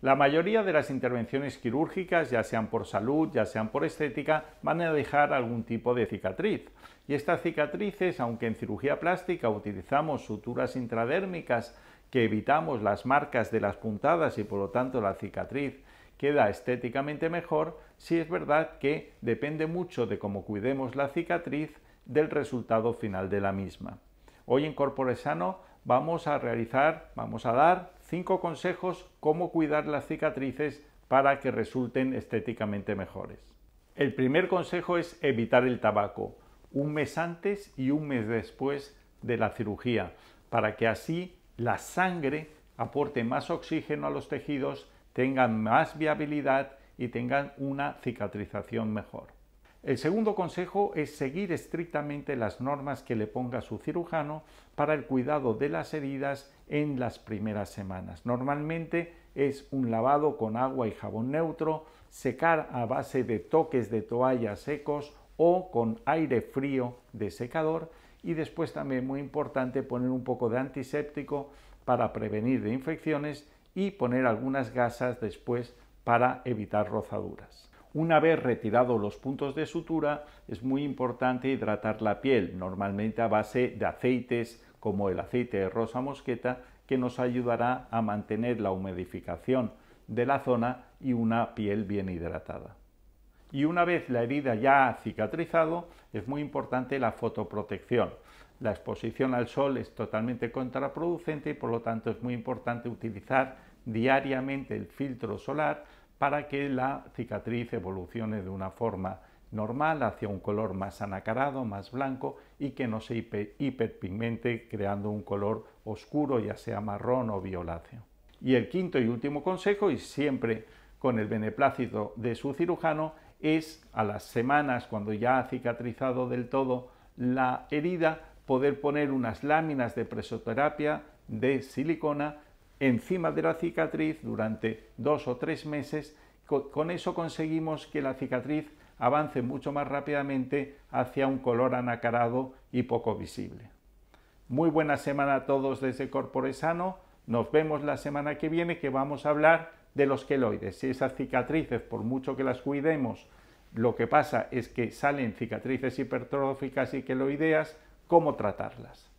La mayoría de las intervenciones quirúrgicas, ya sean por salud, ya sean por estética, van a dejar algún tipo de cicatriz. Y estas cicatrices, aunque en cirugía plástica utilizamos suturas intradérmicas que evitamos las marcas de las puntadas y por lo tanto la cicatriz queda estéticamente mejor, sí es verdad que depende mucho de cómo cuidemos la cicatriz del resultado final de la misma. Hoy en Corpore Sano vamos a realizar, vamos a dar 5 consejos cómo cuidar las cicatrices para que resulten estéticamente mejores. El primer consejo es evitar el tabaco, un mes antes y un mes después de la cirugía, para que así la sangre aporte más oxígeno a los tejidos, tengan más viabilidad y tengan una cicatrización mejor. El segundo consejo es seguir estrictamente las normas que le ponga su cirujano para el cuidado de las heridas en las primeras semanas. Normalmente es un lavado con agua y jabón neutro, secar a base de toques de toallas secos o con aire frío de secador y después también muy importante poner un poco de antiséptico para prevenir de infecciones y poner algunas gasas después para evitar rozaduras. Una vez retirados los puntos de sutura, es muy importante hidratar la piel, normalmente a base de aceites como el aceite de rosa mosqueta, que nos ayudará a mantener la humedificación de la zona y una piel bien hidratada. Y una vez la herida ya ha cicatrizado, es muy importante la fotoprotección. La exposición al sol es totalmente contraproducente y por lo tanto es muy importante utilizar diariamente el filtro solar para que la cicatriz evolucione de una forma normal hacia un color más anacarado, más blanco y que no se hiperpigmente creando un color oscuro, ya sea marrón o violáceo. Y el quinto y último consejo, y siempre con el beneplácito de su cirujano, es a las semanas, cuando ya ha cicatrizado del todo la herida, poder poner unas láminas de presoterapia de silicona encima de la cicatriz durante dos o tres meses. Con eso conseguimos que la cicatriz avance mucho más rápidamente hacia un color anacarado y poco visible. Muy buena semana a todos desde Corpore Sano. Nos vemos la semana que viene que vamos a hablar de los queloides. Si esas cicatrices, por mucho que las cuidemos, lo que pasa es que salen cicatrices hipertróficas y queloideas, ¿cómo tratarlas?